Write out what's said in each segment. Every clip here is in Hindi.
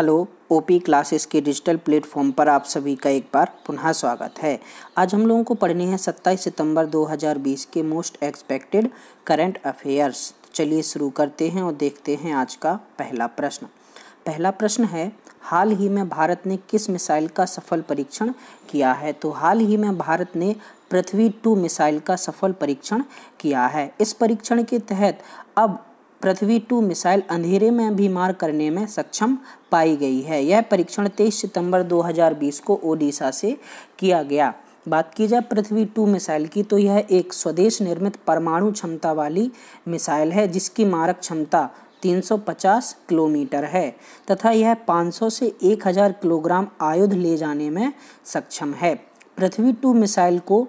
हेलो ओपी क्लासेस के डिजिटल प्लेटफॉर्म पर आप सभी का एक बार पुनः स्वागत है आज हम लोगों को पढ़ने हैं 27 सितंबर 2020 के मोस्ट एक्सपेक्टेड करंट अफेयर्स चलिए शुरू करते हैं और देखते हैं आज का पहला प्रश्न पहला प्रश्न है हाल ही में भारत ने किस मिसाइल का सफल परीक्षण किया है तो हाल ही में भारत ने पृथ्वी टू मिसाइल का सफल परीक्षण किया है इस परीक्षण के तहत अब पृथ्वी टू मिसाइल अंधेरे में भी मार करने में सक्षम पाई गई है यह परीक्षण 23 सितंबर 2020 को ओडिशा से किया गया बात की जाए पृथ्वी टू मिसाइल की तो यह एक स्वदेश निर्मित परमाणु क्षमता वाली मिसाइल है जिसकी मारक क्षमता 350 किलोमीटर है तथा यह 500 से 1000 किलोग्राम आयुध ले जाने में सक्षम है पृथ्वी टू मिसाइल को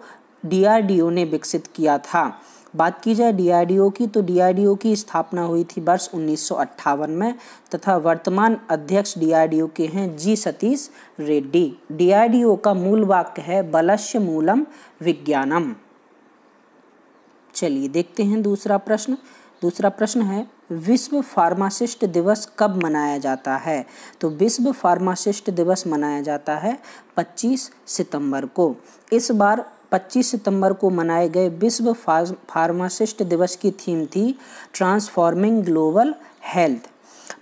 डीआरडीओ ने विकसित किया था बात की जाए डीआरडीओ की तो डीआरडीओ की स्थापना हुई थी वर्ष उन्नीस में तथा वर्तमान अध्यक्ष डीआरडीओ के हैं जी सतीश रेड्डी डीआरडीओ का मूल वाक्य है बलस्य मूलम विज्ञानम चलिए देखते हैं दूसरा प्रश्न दूसरा प्रश्न है विश्व फार्मासिस्ट दिवस कब मनाया जाता है तो विश्व फार्मासिस्ट दिवस मनाया जाता है 25 सितंबर को इस बार 25 सितंबर को मनाए गए विश्व फार्मासिस्ट दिवस की थीम थी ट्रांसफॉर्मिंग ग्लोबल हेल्थ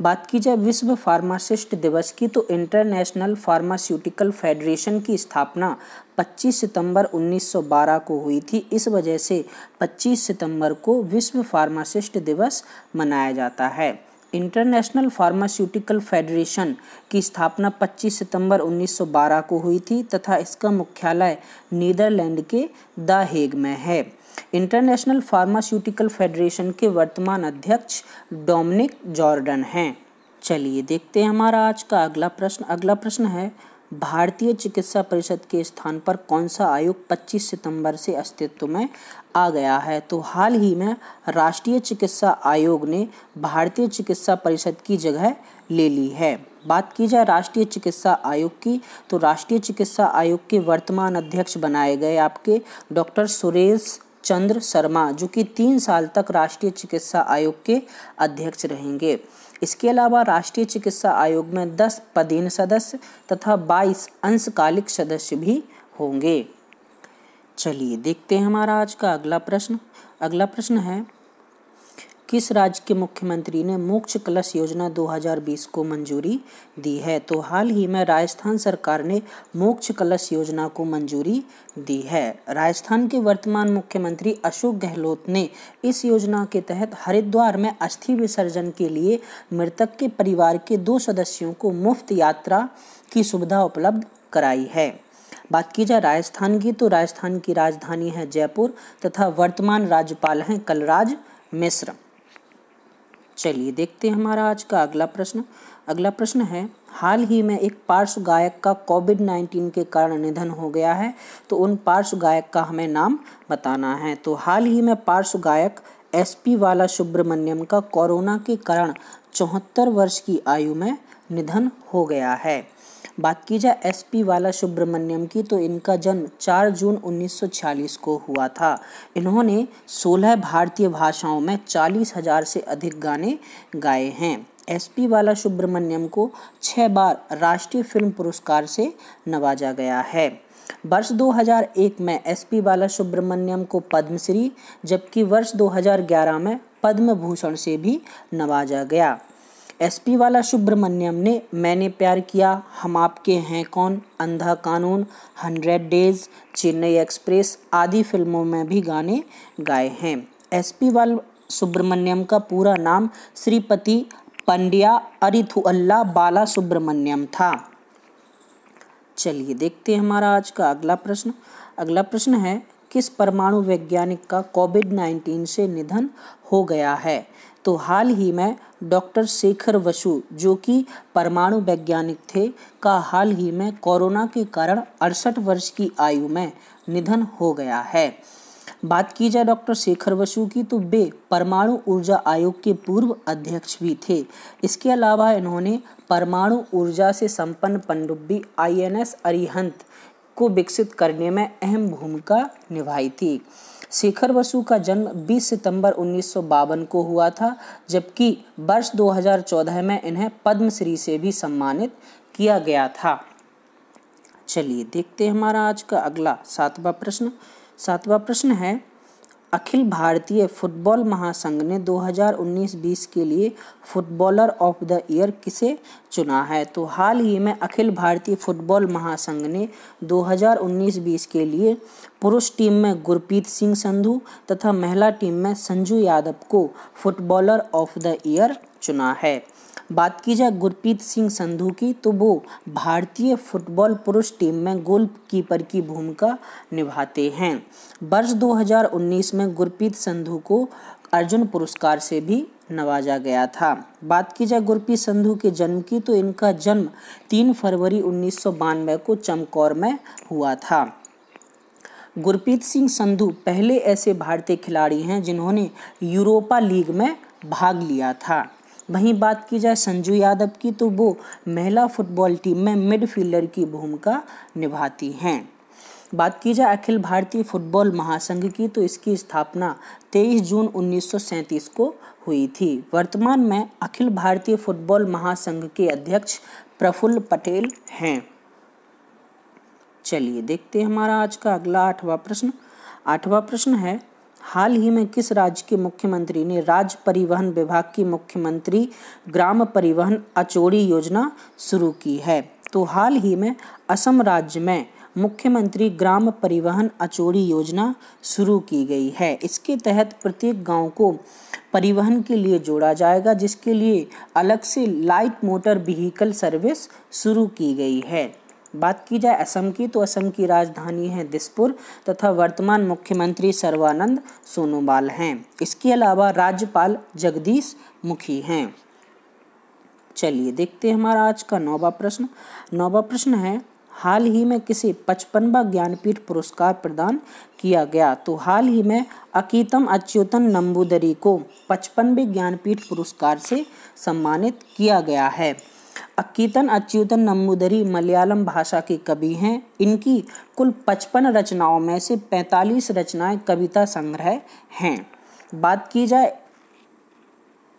बात की जाए विश्व फार्मासिस्ट दिवस की तो इंटरनेशनल फार्मास्यूटिकल फेडरेशन की स्थापना 25 सितंबर 1912 को हुई थी इस वजह से 25 सितंबर को विश्व फार्मासिस्ट दिवस मनाया जाता है इंटरनेशनल फार्मास्यूटिकल फेडरेशन की स्थापना 25 सितंबर 1912 को हुई थी तथा इसका मुख्यालय नीदरलैंड के द हेग में है इंटरनेशनल फार्मास्यूटिकल फेडरेशन के वर्तमान अध्यक्ष डोमिनिक जॉर्डन हैं चलिए देखते हैं हमारा आज का अगला प्रश्न अगला प्रश्न है भारतीय चिकित्सा परिषद के स्थान पर कौन सा आयोग 25 सितंबर से अस्तित्व में आ गया है तो हाल ही में राष्ट्रीय चिकित्सा आयोग ने भारतीय चिकित्सा परिषद की जगह ले ली है बात की जाए राष्ट्रीय चिकित्सा आयोग की तो राष्ट्रीय चिकित्सा आयोग के वर्तमान अध्यक्ष बनाए गए आपके डॉक्टर सुरेश चंद्र शर्मा जो कि तीन साल तक राष्ट्रीय चिकित्सा आयोग के अध्यक्ष रहेंगे इसके अलावा राष्ट्रीय चिकित्सा आयोग में दस पदीन सदस्य तथा बाईस अंशकालिक सदस्य भी होंगे चलिए देखते हैं हमारा आज का अगला प्रश्न अगला प्रश्न है किस राज्य के मुख्यमंत्री ने मोक्ष कलश योजना 2020 को मंजूरी दी है तो हाल ही में राजस्थान सरकार ने मोक्ष कलश योजना को मंजूरी दी है राजस्थान के वर्तमान मुख्यमंत्री अशोक गहलोत ने इस योजना के तहत हरिद्वार में अस्थि विसर्जन के लिए मृतक के परिवार के दो सदस्यों को मुफ्त यात्रा की सुविधा उपलब्ध कराई है बात की जाए राजस्थान की तो राजस्थान की राजधानी है जयपुर तथा वर्तमान राज्यपाल हैं कलराज मिश्र चलिए देखते हैं हमारा आज का अगला प्रश्न अगला प्रश्न है हाल ही में एक पार्श्व गायक का कोविड नाइन्टीन के कारण निधन हो गया है तो उन पार्श्व गायक का हमें नाम बताना है तो हाल ही में पार्श्व गायक एस पी वाला सुब्रमण्यम का कोरोना के कारण चौहत्तर वर्ष की आयु में निधन हो गया है बात की जाए एस पी वाला सुब्रमण्यम की तो इनका जन्म 4 जून 1946 को हुआ था इन्होंने 16 भारतीय भाषाओं में चालीस हजार से अधिक गाने गाए हैं एस पी बाला सुब्रमण्यम को छः बार राष्ट्रीय फिल्म पुरस्कार से नवाजा गया है वर्ष 2001 में एस पी बाला सुब्रमण्यम को पद्मश्री जबकि वर्ष 2011 में पद्म भूषण से भी नवाजा गया एसपी वाला सुब्रमण्यम ने मैंने प्यार किया हम आपके हैं कौन अंधा कानून हंड्रेड डेज चेन्नई एक्सप्रेस आदि फिल्मों में भी गाने गाए हैं एसपी वाल सुब्रमण्यम का पूरा नाम श्रीपति पंड्या अरिथुअल्ला बाला सुब्रमण्यम था चलिए देखते हैं हमारा आज का अगला प्रश्न अगला प्रश्न है किस परमाणु वैज्ञानिक का कोविड नाइन्टीन से निधन हो गया है तो हाल ही में डॉक्टर शेखर वसु जो कि परमाणु वैज्ञानिक थे का हाल ही में कोरोना के कारण अड़सठ वर्ष की आयु में निधन हो गया है बात की जाए डॉक्टर शेखर वसु की तो वे परमाणु ऊर्जा आयोग के पूर्व अध्यक्ष भी थे इसके अलावा इन्होंने परमाणु ऊर्जा से संपन्न पनडुब्बी आईएनएस अरिहंत को विकसित करने में अहम भूमिका निभाई थी शेखर बसु का जन्म 20 सितंबर उन्नीस को हुआ था जबकि वर्ष 2014 में इन्हें पद्मश्री से भी सम्मानित किया गया था चलिए देखते हैं हमारा आज का अगला सातवां प्रश्न सातवां प्रश्न है अखिल भारतीय फुटबॉल महासंघ ने 2019-20 के लिए फुटबॉलर ऑफ द ईयर किसे चुना है तो हाल ही में अखिल भारतीय फुटबॉल महासंघ ने 2019-20 के लिए पुरुष टीम में गुरप्रीत सिंह संधू तथा महिला टीम में संजू यादव को फुटबॉलर ऑफ द ईयर चुना है बात की जाए गुरप्रीत सिंह संधू की तो वो भारतीय फुटबॉल पुरुष टीम में कीपर की भूमिका निभाते हैं वर्ष 2019 में गुरप्रीत संधू को अर्जुन पुरस्कार से भी नवाजा गया था बात की जाए गुरप्रीत संधू के जन्म की तो इनका जन्म 3 फरवरी उन्नीस को चमकौर में हुआ था गुरप्रीत सिंह संधू पहले ऐसे भारतीय खिलाड़ी हैं जिन्होंने यूरोपा लीग में भाग लिया था वहीं बात की जाए संजू यादव की तो वो महिला फुटबॉल टीम में मिडफील्डर की भूमिका निभाती हैं बात की जाए अखिल भारतीय फुटबॉल महासंघ की तो इसकी स्थापना 23 जून 1937 को हुई थी वर्तमान में अखिल भारतीय फुटबॉल महासंघ के अध्यक्ष प्रफुल्ल पटेल हैं चलिए देखते हैं हमारा आज का अगला आठवां प्रश्न आठवां प्रश्न है हाल ही में किस राज्य के मुख्यमंत्री ने राज्य परिवहन विभाग की मुख्यमंत्री ग्राम परिवहन अचोरी योजना शुरू की है तो हाल ही में असम राज्य में मुख्यमंत्री ग्राम परिवहन अचोरी योजना शुरू की गई है इसके तहत प्रत्येक गांव को परिवहन के लिए जोड़ा जाएगा जिसके लिए अलग से लाइट मोटर व्हीकल सर्विस शुरू की गई है बात की जाए असम की तो असम की राजधानी है दिसपुर तथा वर्तमान मुख्यमंत्री सर्वानंद सोनोवाल हैं इसके अलावा राज्यपाल जगदीश मुखी हैं चलिए देखते हैं हमारा आज का नौवा प्रश्न नौवा प्रश्न है हाल ही में किसे पचपनवा ज्ञानपीठ पुरस्कार प्रदान किया गया तो हाल ही में अकीतम अच्युतन नंबूदरी को पचपनवे ज्ञानपीठ पुरस्कार से सम्मानित किया गया है अकीतन अच्युतन नम्बुदरी मलयालम भाषा के कवि हैं इनकी कुल पचपन रचनाओं में से पैंतालीस रचनाएं कविता संग्रह हैं बात की जाए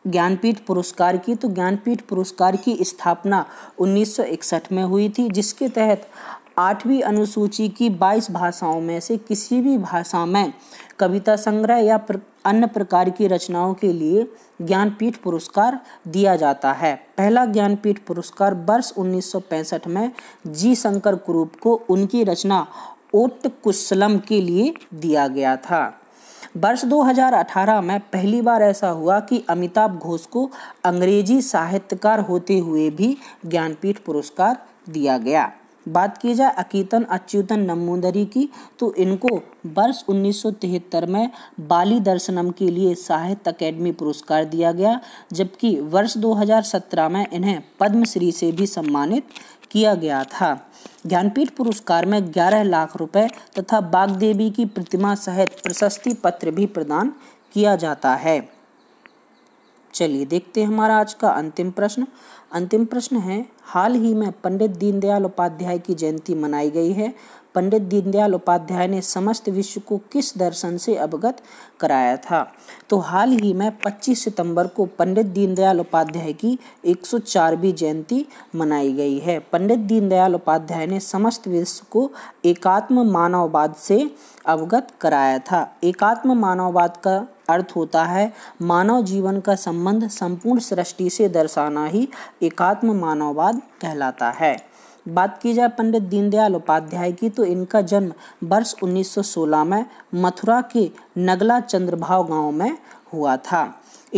ज्ञानपीठ पुरस्कार की तो ज्ञानपीठ पुरस्कार की स्थापना 1961 में हुई थी जिसके तहत आठवीं अनुसूची की बाईस भाषाओं में से किसी भी भाषा में कविता संग्रह या प्र, अन्य प्रकार की रचनाओं के लिए ज्ञानपीठ पुरस्कार दिया जाता है पहला ज्ञानपीठ पुरस्कार वर्ष 1965 में जी शंकर कुरूप को उनकी रचना ओट कुशलम के लिए दिया गया था वर्ष 2018 में पहली बार ऐसा हुआ कि अमिताभ घोष को अंग्रेजी साहित्यकार होते हुए भी ज्ञानपीठ पुरस्कार दिया गया बात की जाए अकीतन अच्युतन नमूदरी की तो इनको वर्ष 1973 में बाली दर्शनम के लिए साहित्य अकेडमी पुरस्कार दिया गया जबकि वर्ष 2017 में इन्हें पद्मश्री से भी सम्मानित किया गया था ज्ञानपीठ पुरस्कार में 11 लाख रुपए तथा बागदेवी की प्रतिमा सहित प्रशस्ति पत्र भी प्रदान किया जाता है चलिए देखते हैं हमारा आज का अंतिम प्रश्न अंतिम प्रश्न है हाल ही में पंडित दीनदयाल उपाध्याय की जयंती मनाई गई है पंडित दीनदयाल उपाध्याय ने समस्त विश्व को किस दर्शन से अवगत कराया था तो हाल ही में 25 सितंबर को पंडित दीनदयाल उपाध्याय की 104वीं जयंती मनाई गई है पंडित दीनदयाल उपाध्याय ने समस्त विश्व को एकात्म मानववाद से अवगत कराया था एकात्म मानववाद का अर्थ होता है मानव जीवन का संबंध संपूर्ण सृष्टि से दर्शाना ही एकात्म मानववाद कहलाता है बात की जाए पंडित दीनदयाल उपाध्याय की तो इनका जन्म वर्ष 1916 में मथुरा के नगला चंद्रभाव गांव में हुआ था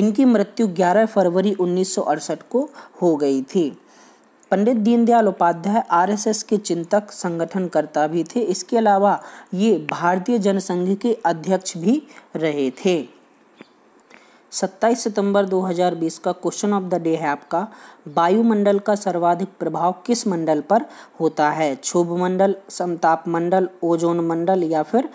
इनकी मृत्यु 11 फरवरी 1968 को हो गई थी पंडित दीनदयाल उपाध्याय आरएसएस के चिंतक संगठनकर्ता भी थे इसके अलावा ये भारतीय जनसंघ के अध्यक्ष भी रहे थे सत्ताईस सितंबर 2020 का क्वेश्चन ऑफ द डे है आपका वायुमंडल का सर्वाधिक प्रभाव किस मंडल पर होता है क्षोभ मंडल समताप मंडल ओजोन मंडल या फिर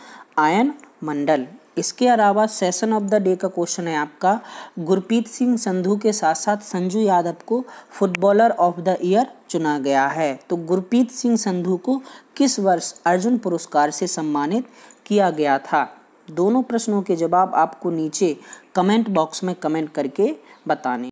आयन मंडल इसके अलावा सेशन ऑफ द डे का क्वेश्चन है आपका गुरप्रीत सिंह संधु के साथ साथ संजू यादव को फुटबॉलर ऑफ द ईयर चुना गया है तो गुरप्रीत सिंह संधू को किस वर्ष अर्जुन पुरस्कार से सम्मानित किया गया था दोनों प्रश्नों के जवाब आपको नीचे कमेंट बॉक्स में कमेंट करके बताने